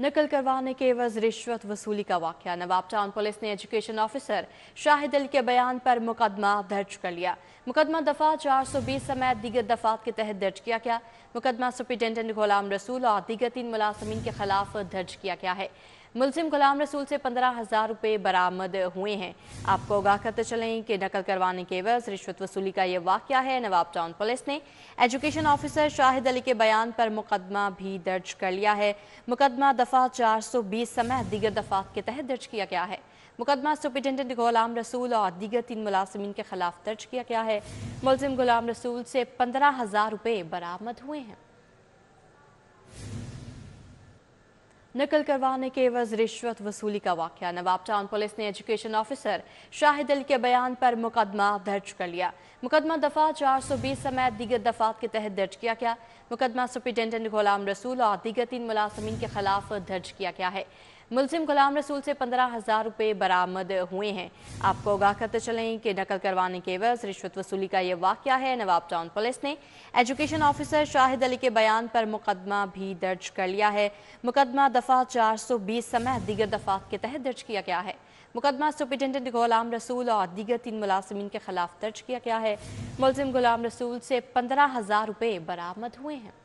नकल करवाने के वज रिश्वत वसूली का वाक़ नवाब टाउन पुलिस ने एजुकेशन ऑफिसर शाहिद अली के बयान पर मुकदमा दर्ज कर लिया मुकदमा दफा 420 समेत दीगर दफात के तहत दर्ज किया गया मुकदमा सुप्रिटेंडेंट गुलाम रसूल और दीगर तीन मुलाजमीन के खिलाफ दर्ज किया गया है मुलिम गुलाम रसूल से पंद्रह हज़ार रुपये बरामद हुए हैं आपको आगाह करते चलें कि नकल करवाने के एवज रिश्वत वसूली का यह वाक्य है नवाब टाउन पुलिस ने एजुकेशन ऑफिसर शाहिद अली के बयान पर मुकदमा भी दर्ज कर लिया है मुकदमा दफ़ा चार सौ बीस समय दीगर दफ़ात के तहत दर्ज किया गया है मुकदमा सुप्रिटेंडेंट गुलाम रसूल और दीगर तीन मुलाजमीन के खिलाफ दर्ज किया गया है मुलिम गुलाम रसूल से पंद्रह हज़ार रुपये बरामद हुए हैं नकल करवाने के वज रिश्वत वसूली का वाक़ नवाब टाउन पुलिस ने एजुकेशन ऑफिसर शाहिद अली के बयान पर मुकदमा दर्ज कर लिया मुकदमा दफा 420 समेत दीगर दफात के तहत दर्ज किया गया मुकदमा सुप्रिटेंडेंट गुलाम रसूल और दीगर तीन मुलाजमीन के खिलाफ दर्ज किया गया है मुलिम गुलाम रसूल से पंद्रह हज़ार रुपये बरामद हुए हैं आपको आगाह करते चलें कि नकल करवाने के वज रिश्वत वसूली का यह वाक़ है नवाब टाउन पुलिस ने एजुकेशन ऑफिसर शाहिद अली के बयान पर मुकदमा भी दर्ज कर लिया है मुकदमा दफ़ा चार सौ बीस समय दीगर दफ़ात के तहत दर्ज किया गया है मुकदमा सुप्रिटेंडेंट गुलाम रसूल और दीगर तीन मुलाजमीन के खिलाफ दर्ज किया गया है मुलिम गुलाम रसूल से पंद्रह हज़ार रुपये बरामद हुए हैं